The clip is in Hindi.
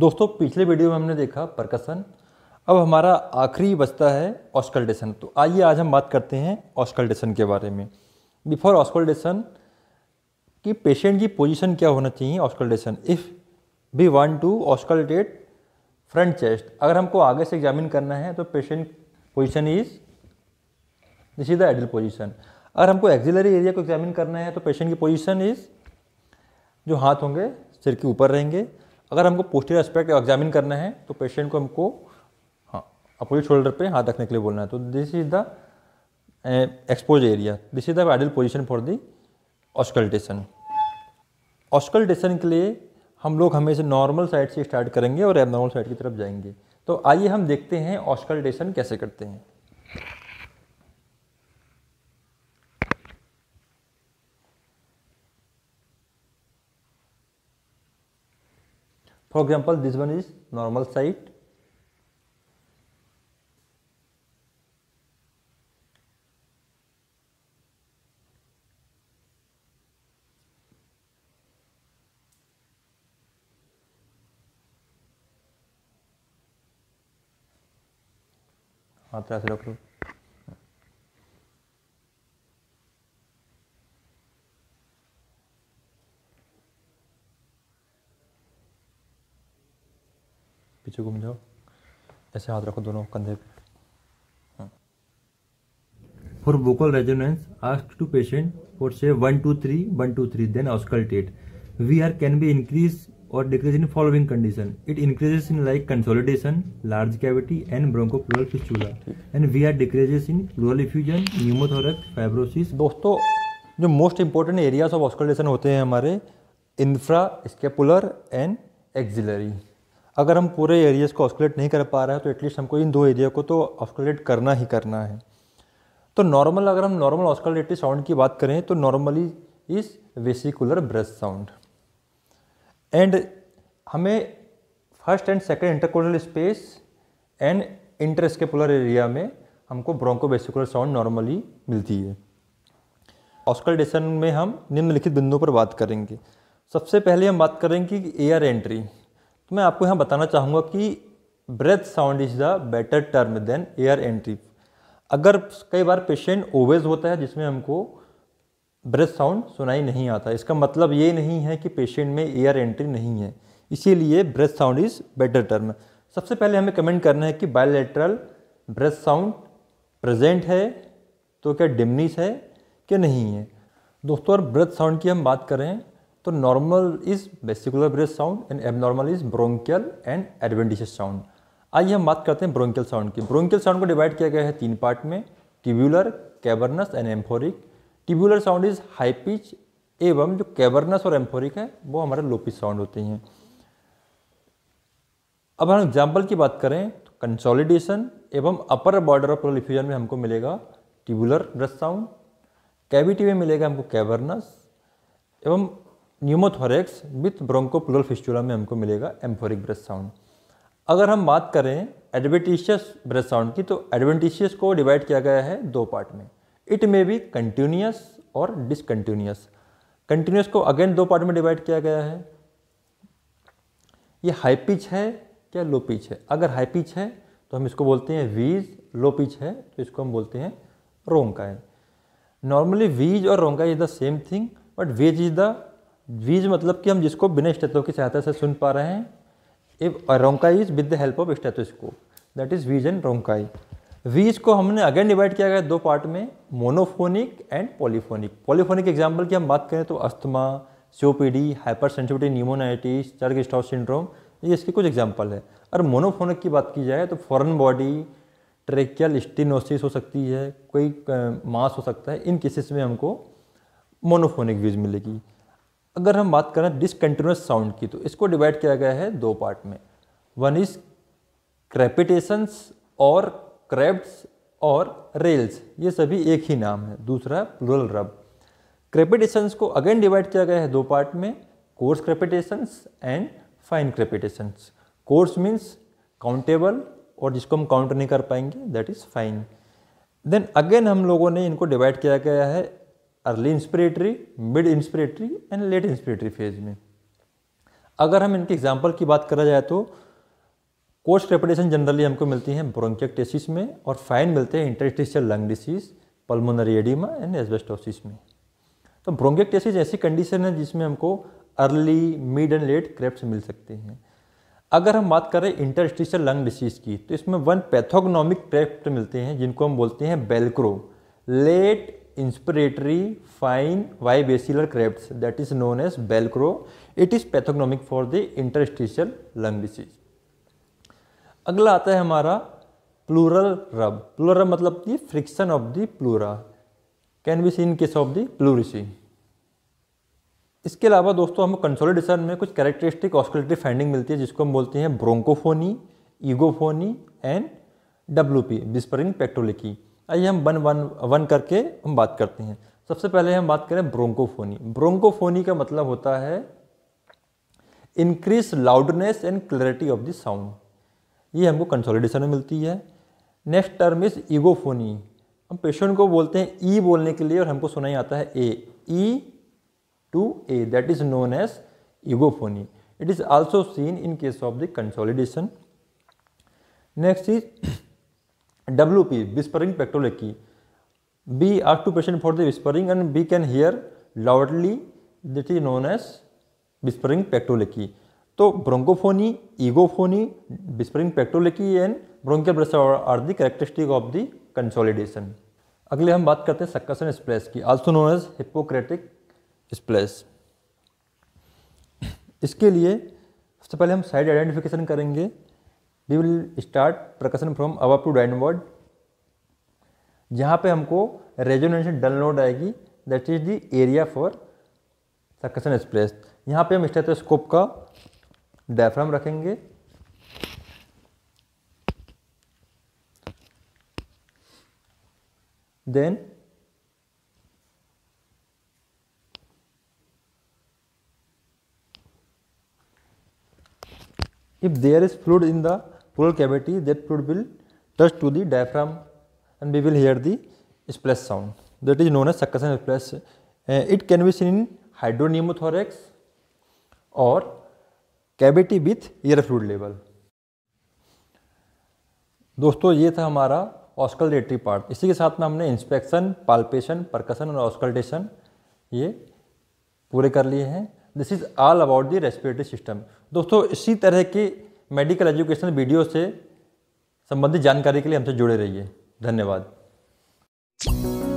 दोस्तों पिछले वीडियो में हमने देखा परकसन अब हमारा आखिरी बचता है ऑस्कल्टेशन तो आइए आज हम बात करते हैं ऑस्कल्टेशन के बारे में बिफोर ऑस्कल्टेशन कि पेशेंट की पोजीशन क्या होना चाहिए auscultation if we want to auscultate front chest अगर हमको आगे से एग्जामिन करना है तो patient position is this is the ideal position अगर हमको एक्जिलरी एरिया को एग्जामिन करना है तो पेशेंट की पोजिशन इज जो हाथ होंगे सिर के ऊपर रहेंगे अगर हमको पोस्टर एस्पेक्ट एग्जामिन करना है तो पेशेंट को हमको हाँ अपोजिट शोल्डर पे हाथ रखने के लिए बोलना है तो this is the expose area this is the ideal position for the auscultation auscultation के लिए हम लोग हमेशा नॉर्मल साइड से स्टार्ट करेंगे और एबनॉर्मल साइड की तरफ जाएंगे तो आइए हम देखते हैं ऑस्कल्टेशन कैसे करते हैं For example, this one is normal site. हाँ तो ऐसे नीचे घूम जाओ ऐसे हाथ रखो दोनों कंधे पे for vocal resonance ask to patient for say one two three one two three then auscultate we are can be increase और decrease in following condition it increases in like consolidation large cavity and bronchopleural fistula and we are decreases in pleural effusion pneumothorax fibrosis दोस्तों जो most important areas of auscultation होते हैं हमारे इंफ्रा स्केपुलर एंड एक्सिलरी अगर हम पूरे एरियाज़ को ऑस्कुलेट नहीं कर पा रहे हैं तो एटलीस्ट हमको इन दो एरिया को तो ऑस्कुलेट करना ही करना है तो नॉर्मल अगर हम नॉर्मल ऑस्कुलेटरी साउंड की बात करें तो normally is vesicular breath sound and हमें first and second intercostal space and interscapular area में हमको ब्रोंको वेसिकुलर साउंड नॉर्मली मिलती है ऑस्कल्डेशन में हम निम्नलिखित बिंदुओं पर बात करेंगे सबसे पहले हम बात करेंगे कि एयर एंट्री तो मैं आपको यहाँ बताना चाहूँगा कि breath sound is the better term than air entry अगर कई बार पेशेंट ओवेज होता है जिसमें हमको ब्रेथ साउंड सुनाई नहीं आता इसका मतलब ये नहीं है कि पेशेंट में एयर एंट्री नहीं है इसीलिए breath sound is better term सबसे पहले हमें कमेंट करना है कि बायोलेट्रल ब्रेथ साउंड प्रेजेंट है तो क्या डिमनिस है क्या नहीं है दोस्तों और ब्रेथ साउंड की हम बात करें तो normal is vesicular breath sound and abnormal is bronchial and adventitious sound आइए हम बात करते हैं ब्रोंकियल साउंड की ब्रोंकियल साउंड को डिवाइड किया गया है तीन पार्ट में tubular cavernous and amphoric tubular sound is high pitch एवं जो कैबरनस और एम्फोरिक है वो हमारे लो पिच साउंड होते हैं अब हम एग्जाम्पल की बात करें तो कंसोलिडेशन एवं अपर बॉर्डर ऑफ प्रोलिफ्यूजन में हमको मिलेगा ट्यूबुलर ब्रस साउंड कैविटी में मिलेगा हमको कैबरनस एवं न्यूमोथोरेक्स विथ ब्रोंकोपुलर फिस्टुला में हमको मिलेगा एम्फोरिक ब्रेस्ट साउंड अगर हम बात करें एडवेंटिशियस ब्रेस्ट साउंड की तो एडवेंटिशियस को डिवाइड किया गया है दो पार्ट में इट मे बी कंटिन्यूस और डिसकंटिन्यूस कंटिन्यूस को अगेन दो पार्ट में डिवाइड किया गया है ये हाई पिच है क्या लो पिच है अगर हाई पिच है तो हम इसको बोलते हैं वीज लो पिच है तो इसको हम बोलते हैं रोंकाई नॉर्मली वीज और rhonchi is the same thing but wheeze is the wheeze मतलब कि हम जिसको बिना स्टेथो की सहायता से सुन पा रहे हैं if rhonchi is with the help of stethoscope that is wheeze and rhonchi wheeze को हमने अगेन डिवाइड किया गया दो पार्ट में monophonic and polyphonic polyphonic example की हम बात करें तो asthma COPD hypersensitivity pneumonitis Churg Strauss syndrome ये इसके कुछ एग्जाम्पल है और मोनोफोनिक की बात की जाए तो फॉरन बॉडी ट्रेकियल स्टिनोसिस हो सकती है कोई मास हो सकता है इन केसेस में हमको मोनोफोनिक वीज मिलेगी अगर हम बात करें डिसकंटिन्यूस साउंड की तो इसको डिवाइड किया गया है दो पार्ट में वन इज क्रेपिटेशंस और क्रैब्स और रेल्स ये सभी एक ही नाम है दूसरा प्लुरल रब क्रेपिटेशंस को अगेन डिवाइड किया गया है दो पार्ट में coarse crepitations and fine crepitations coarse means countable और जिसको हम काउंट नहीं कर पाएंगे that is fine then again हम लोगों ने इनको डिवाइड किया गया है early inspiratory mid inspiratory and late inspiratory phase में अगर हम इनके एग्जाम्पल की बात करा जाए तो कोस्ट रेपिटेशन जनरली हमको मिलती हैं ब्रोंकियक्टेसिस में और फाइन मिलते हैं interstitial lung disease pulmonary oedema and asbestosis में तो ब्रोंकियक्टेसिस ऐसी कंडीशन है जिसमें हमको early mid and late creps मिल सकते हैं अगर हम बात करें इंटरस्टिशियल लंग डिसीज़ की तो इसमें वन पैथोग्नॉमिक क्रेप्ट मिलते हैं जिनको हम बोलते हैं Velcro late fine bibasilar crepes that is known as Velcro it is pathognomic for the interstitial lung disease अगला आता है हमारा प्लूरल रब प्लूरल मतलब the friction of the pleura can be seen case of the pleurisy इसके अलावा दोस्तों हमें कंसोलिडेशन में कुछ कैरेक्टरिस्टिक ऑस्कुलेटरी फाइंडिंग मिलती है जिसको हम बोलते हैं bronchophony egophony and W P whispering pectoriloquy आइए हम वन वन वन करके हम बात करते हैं सबसे पहले हम बात करें ब्रोंकोफोनी ब्रोंकोफोनी का मतलब होता है increase loudness and clarity of the sound ये हमको कंसोलिडेशन में मिलती है नेक्स्ट टर्म इज ईगोफोनी हम पेशेंट को बोलते हैं ई e बोलने के लिए और हमको सुनाई आता है A E to A that is known as egophony it is also seen in case of the consolidation next is W P whispering pectoriloquy we are to patient for the whispering and we can hear loudly that is known as whispering pectoriloquy तो bronchophony egophony whispering pectoriloquy and bronchial breath sound are the characteristic of the consolidation अगले हम बात करते हैं सक्कसन स्प्लेस की also known as Hippocratic splash इसके लिए सबसे पहले हम साइड आइडेंटिफिकेशन करेंगे we will start percussion from अब अप टू डाइनवर्ड जहाँ पे हमको रेजोनेशन डल नोड आएगी that is the area for succussion splash यहाँ पे हम स्टेथोस्कोप का डायफ्राम रखेंगे then if there is fluid in the pleural cavity that fluid will touch to the diaphragm and we will hear the splash sound that is known as succussion splash. Uh, it can be seen in hydropneumothorax or cavity with ear fluid level. दोस्तों ये था हमारा ऑस्कल्डेटरी पार्ट इसी के साथ में हमने इंस्पेक्शन पालपेशन परकसन और ऑस्कल्टेशन ये पूरे कर लिए हैं this is all about the respiratory system दोस्तों इसी तरह के मेडिकल एजुकेशन वीडियो से संबंधित जानकारी के लिए हमसे जुड़े रहिए धन्यवाद